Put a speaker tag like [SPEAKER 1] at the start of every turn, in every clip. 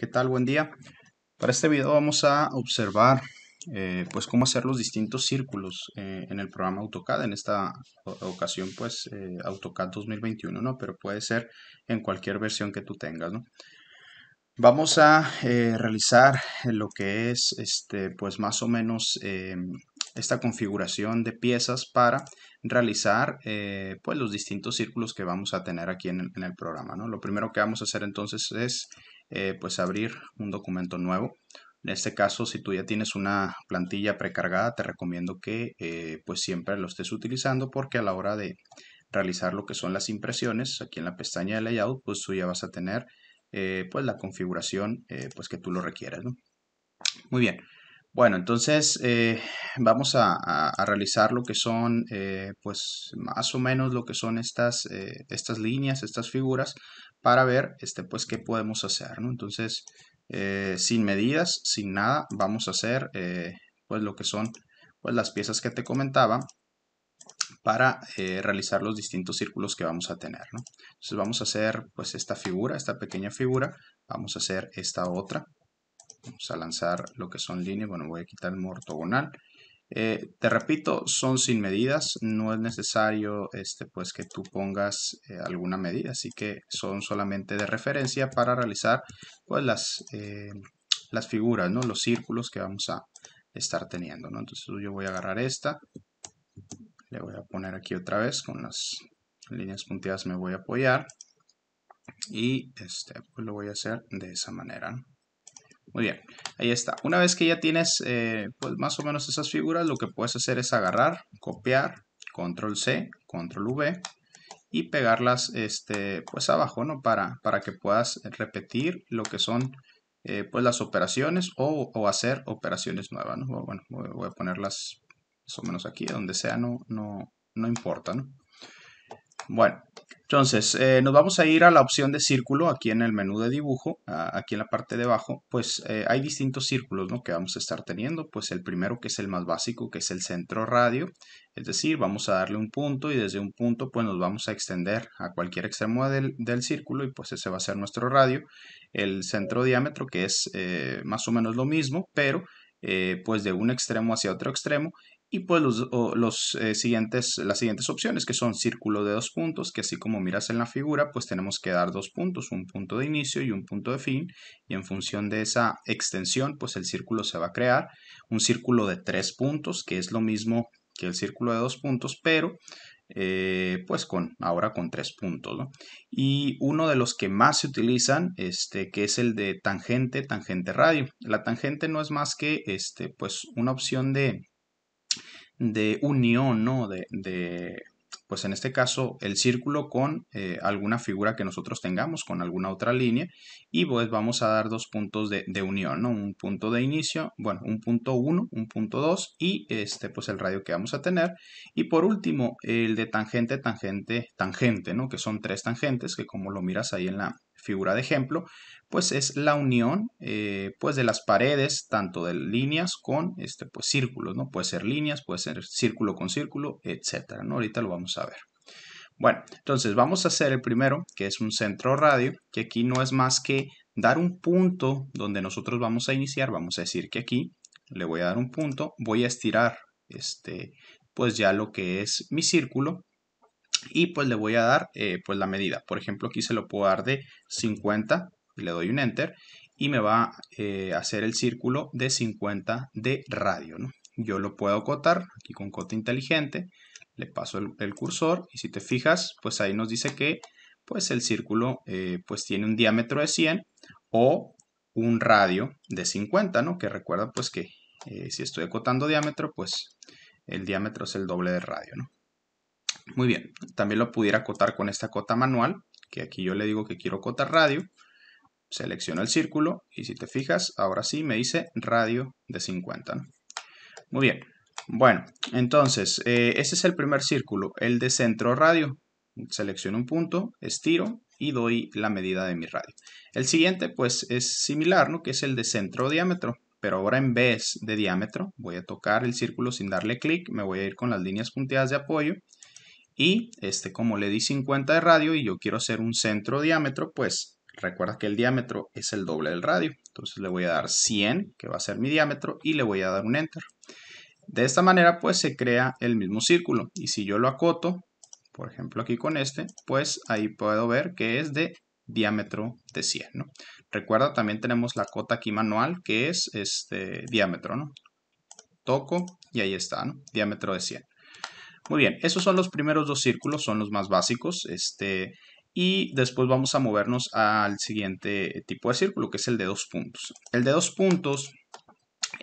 [SPEAKER 1] ¿Qué tal? Buen día. Para este video vamos a observar eh, pues cómo hacer los distintos círculos eh, en el programa AutoCAD. En esta ocasión pues eh, AutoCAD 2021, ¿no? Pero puede ser en cualquier versión que tú tengas, ¿no? Vamos a realizar lo que es este pues más o menos esta configuración de piezas para realizar pues los distintos círculos que vamos a tener aquí en el, en el programa. ¿no? Lo primero que vamos a hacer entonces es eh, pues abrir un documento nuevo. En este caso, si tú ya tienes una plantilla precargada, te recomiendo que eh, pues siempre lo estés utilizando porque a la hora de realizar lo que son las impresiones, aquí en la pestaña de layout, pues tú ya vas a tener eh, pues la configuración pues que tú lo requieras. Muy bien. Bueno, entonces vamos a, realizar lo que son, pues más o menos lo que son estas, estas líneas, estas figuras, para ver este, pues, qué podemos hacer. ¿no? Entonces, eh, sin medidas, sin nada, vamos a hacer eh, pues, lo que son pues, las piezas que te comentaba para eh, realizar los distintos círculos que vamos a tener. ¿no? Entonces vamos a hacer pues esta figura, esta pequeña figura, vamos a hacer esta otra. Vamos a lanzar lo que son líneas, bueno voy a quitar el ortogonal eh, te repito, son sin medidas, no es necesario este, pues, que tú pongas eh, alguna medida, así que son solamente de referencia para realizar pues, las, eh, figuras, ¿no? los círculos que vamos a estar teniendo. Entonces yo voy a agarrar esta, le voy a poner aquí otra vez con las líneas punteadas me voy a apoyar y este, pues, lo voy a hacer de esa manera. Muy bien, ahí está. Una vez que ya tienes eh, pues más o menos esas figuras, lo que puedes hacer es agarrar, copiar, control C, control V y pegarlas este, pues abajo, ¿no? Para, para que puedas repetir lo que son eh, pues las operaciones o, hacer operaciones nuevas, ¿no? Bueno, voy a ponerlas más o menos aquí, donde sea, no, no, no importa, ¿no? Bueno, entonces, eh, nos vamos a ir a la opción de círculo aquí en el menú de dibujo, aquí en la parte de abajo, pues eh, hay distintos círculos ¿no? que vamos a estar teniendo, pues el primero que es el más básico, que es el centro radio, es decir, vamos a darle un punto y desde un punto pues nos vamos a extender a cualquier extremo del, círculo y pues ese va a ser nuestro radio. El centro diámetro que es eh, más o menos lo mismo, pero pues de un extremo hacia otro extremo y pues los, eh, siguientes, las siguientes opciones que son círculo de dos puntos, que así como miras en la figura, pues tenemos que dar dos puntos, un punto de inicio y un punto de fin, y en función de esa extensión, pues el círculo se va a crear, un círculo de tres puntos, que es lo mismo que el círculo de dos puntos, pero eh, pues con ahora con tres puntos y uno de los que más se utilizan este que es el de tangente tangente radio la tangente no es más que este pues una opción de de unión, ¿no? De, pues en este caso, el círculo con eh, alguna figura que nosotros tengamos, con alguna otra línea, y pues vamos a dar dos puntos de, de unión, ¿no? Un punto de inicio, bueno, un punto 1, un punto 2, y este, pues el radio que vamos a tener. Y por último, el de tangente, tangente, tangente, ¿no? Que son tres tangentes, que como lo miras ahí en la, figura de ejemplo, pues es la unión eh, pues de las paredes, tanto de líneas con este, pues, círculos, ¿no? Puede ser líneas, puede ser círculo con círculo, etcétera, ¿no? Ahorita lo vamos a ver. Bueno, entonces vamos a hacer el primero, que es un centro radio, que aquí no es más que dar un punto donde nosotros vamos a iniciar, vamos a decir que aquí le voy a dar un punto, voy a estirar este, pues ya lo que es mi círculo y pues le voy a dar eh, pues la medida. Por ejemplo, aquí se lo puedo dar de 50 le doy un enter y me va eh, a hacer el círculo de 50 de radio. ¿no? Yo lo puedo acotar aquí con cota inteligente, le paso el, cursor y si te fijas, pues ahí nos dice que pues el círculo eh, pues tiene un diámetro de 100 o un radio de 50, ¿no? Que recuerda pues que si estoy acotando diámetro, pues el diámetro es el doble de radio, ¿no? Muy bien, también lo pudiera acotar con esta cota manual, que aquí yo le digo que quiero cota radio, selecciono el círculo y si te fijas, ahora sí me dice radio de 50. Muy bien, bueno, entonces, eh, ese es el primer círculo, el de centro radio. Selecciono un punto, estiro y doy la medida de mi radio. El siguiente, pues, es similar, ¿no? Que es el de centro diámetro, pero ahora en vez de diámetro, voy a tocar el círculo sin darle clic, me voy a ir con las líneas punteadas de apoyo y este como le di 50 de radio y yo quiero hacer un centro diámetro, pues recuerda que el diámetro es el doble del radio. Entonces le voy a dar 100, que va a ser mi diámetro, y le voy a dar un enter. De esta manera pues se crea el mismo círculo y si yo lo acoto, por ejemplo aquí con este, pues ahí puedo ver que es de diámetro de 100. Recuerda también tenemos la cota aquí manual que es este diámetro, ¿no? Toco y ahí está, diámetro de 100. Muy bien, esos son los primeros dos círculos, son los más básicos. Este, y después vamos a movernos al siguiente tipo de círculo, que es el de dos puntos. El de dos puntos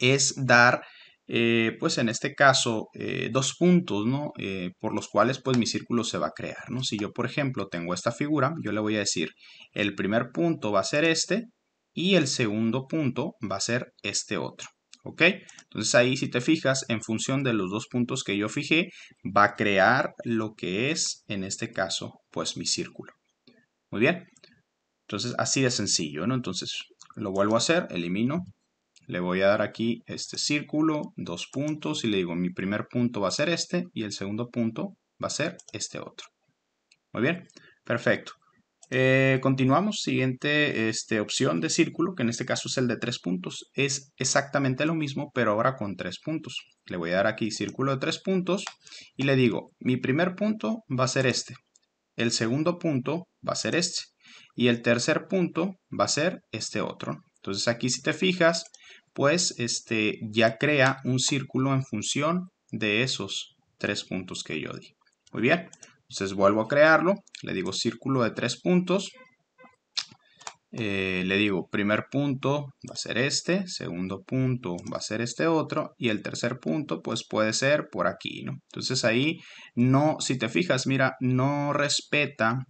[SPEAKER 1] es dar, eh, pues en este caso, eh, dos puntos, ¿no? Eh, por los cuales, pues mi círculo se va a crear, ¿no? Si yo, por ejemplo, tengo esta figura, yo le voy a decir, el primer punto va a ser este y el segundo punto va a ser este otro. ¿Ok? Entonces ahí si te fijas, en función de los dos puntos que yo fijé, va a crear lo que es, en este caso, pues mi círculo. Muy bien. Entonces así de sencillo, ¿no? Entonces lo vuelvo a hacer, elimino, le voy a dar aquí este círculo, dos puntos, y le digo mi primer punto va a ser este, y el segundo punto va a ser este otro. Muy bien, perfecto. Eh, continuamos, siguiente este, opción de círculo, que en este caso es el de tres puntos. Es exactamente lo mismo, pero ahora con tres puntos. Le voy a dar aquí círculo de tres puntos y le digo, mi primer punto va a ser este, el segundo punto va a ser este y el tercer punto va a ser este otro. Entonces aquí si te fijas, pues este ya crea un círculo en función de esos tres puntos que yo di. Muy bien, entonces vuelvo a crearlo, le digo círculo de tres puntos, eh, le digo primer punto va a ser este, segundo punto va a ser este otro y el tercer punto pues puede ser por aquí, ¿no? Entonces ahí no, si te fijas, mira, no respeta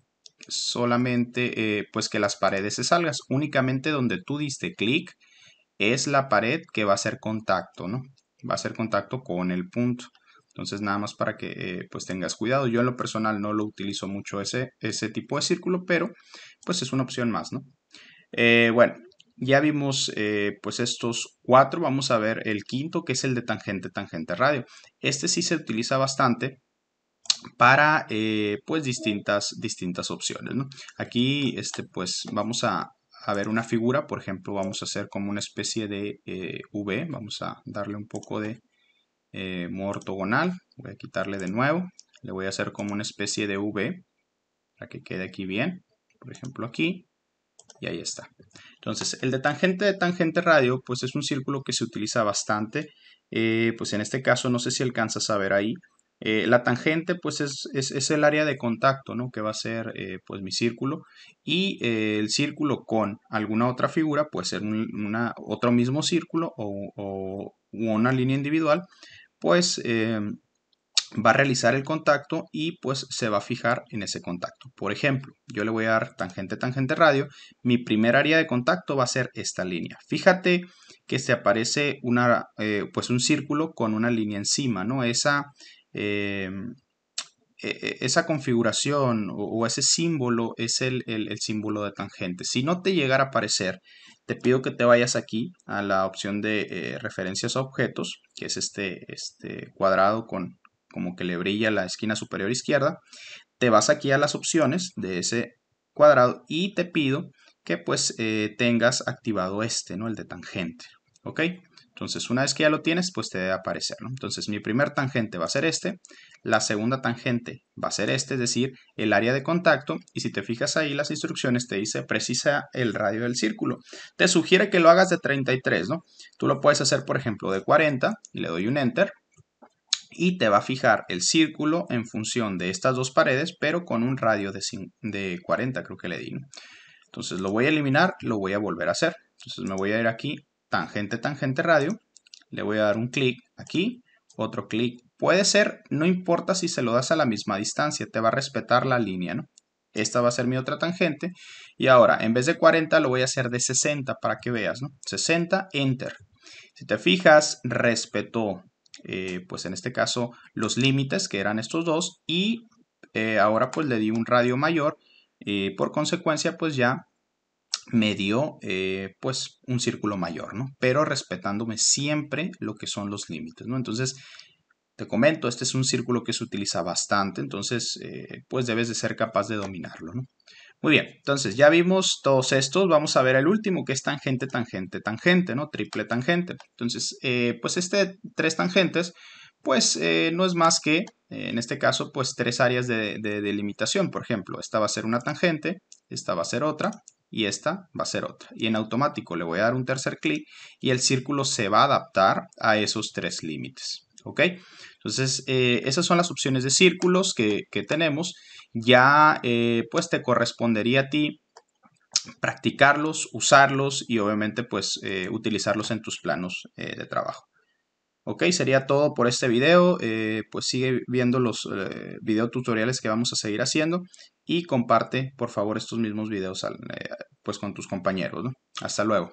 [SPEAKER 1] solamente eh, pues que las paredes se salgan, únicamente donde tú diste clic es la pared que va a ser contacto, ¿no? Va a ser contacto con el punto. Entonces nada más para que eh, pues tengas cuidado. Yo en lo personal no lo utilizo mucho ese, ese tipo de círculo, pero pues es una opción más, ¿no? Eh, bueno, ya vimos eh, pues estos cuatro, vamos a ver el quinto que es el de tangente, tangente radio. Este sí se utiliza bastante para pues distintas, distintas opciones, Aquí este pues vamos a, ver una figura, por ejemplo, vamos a hacer como una especie de V, vamos a darle un poco de, eh, ortogonal. Voy a quitarle de nuevo. Le voy a hacer como una especie de V para que quede aquí bien. Por ejemplo aquí. Y ahí está. Entonces el de tangente de tangente radio pues es un círculo que se utiliza bastante. Eh, pues en este caso no sé si alcanzas a ver ahí. Eh, la tangente pues es, es, el área de contacto ¿no? que va a ser pues mi círculo y el círculo con alguna otra figura puede ser una, otro mismo círculo o, una línea individual pues eh, va a realizar el contacto y pues se va a fijar en ese contacto. Por ejemplo, yo le voy a dar tangente, tangente radio. Mi primer área de contacto va a ser esta línea. Fíjate que se aparece una, eh, pues un círculo con una línea encima, ¿no? Esa, eh, e, e, esa configuración o, ese símbolo es el, el símbolo de tangente. Si no te llegara a aparecer te pido que te vayas aquí a la opción de eh, referencias a objetos, que es este, este cuadrado con como que le brilla la esquina superior izquierda. Te vas aquí a las opciones de ese cuadrado y te pido que pues eh, tengas activado este, ¿no? El de tangente, ¿ok? Entonces, una vez que ya lo tienes, pues te debe aparecer. Entonces, mi primer tangente va a ser este, la segunda tangente va a ser este, es decir, el área de contacto. Y si te fijas ahí, las instrucciones te dice precisa el radio del círculo. Te sugiere que lo hagas de 33, ¿no? Tú lo puedes hacer, por ejemplo, de 40 y le doy un enter. Y te va a fijar el círculo en función de estas dos paredes, pero con un radio de, de 40, creo que le di. ¿no? Entonces lo voy a eliminar, lo voy a volver a hacer. Entonces me voy a ir aquí tangente tangente radio, le voy a dar un clic aquí, otro clic. Puede ser, no importa si se lo das a la misma distancia, te va a respetar la línea, ¿no? Esta va a ser mi otra tangente. Y ahora, en vez de 40, lo voy a hacer de 60 para que veas, ¿no? 60, Enter. Si te fijas, respetó, eh, pues en este caso, los límites que eran estos dos. Y eh, ahora pues le di un radio mayor. Eh, por consecuencia, pues ya me dio eh, pues un círculo mayor, ¿no? Pero respetándome siempre lo que son los límites, ¿no? Entonces, te comento, este es un círculo que se utiliza bastante, entonces eh, pues debes de ser capaz de dominarlo, ¿no? Muy bien, entonces ya vimos todos estos, vamos a ver el último que es tangente, tangente, tangente, ¿no? Triple tangente. Entonces, eh, pues este tres tangentes, pues no es más que, en este caso, pues tres áreas de, delimitación, por ejemplo, esta va a ser una tangente, esta va a ser otra y esta va a ser otra. Y en automático le voy a dar un tercer clic y el círculo se va a adaptar a esos tres límites. ¿Ok? Entonces, eh, esas son las opciones de círculos que, tenemos. Ya, eh, pues, te correspondería a ti practicarlos, usarlos y obviamente, pues, eh, utilizarlos en tus planos de trabajo. Ok, sería todo por este video. pues sigue viendo los eh, video tutoriales que vamos a seguir haciendo y comparte por favor estos mismos videos eh, pues con tus compañeros. Hasta luego.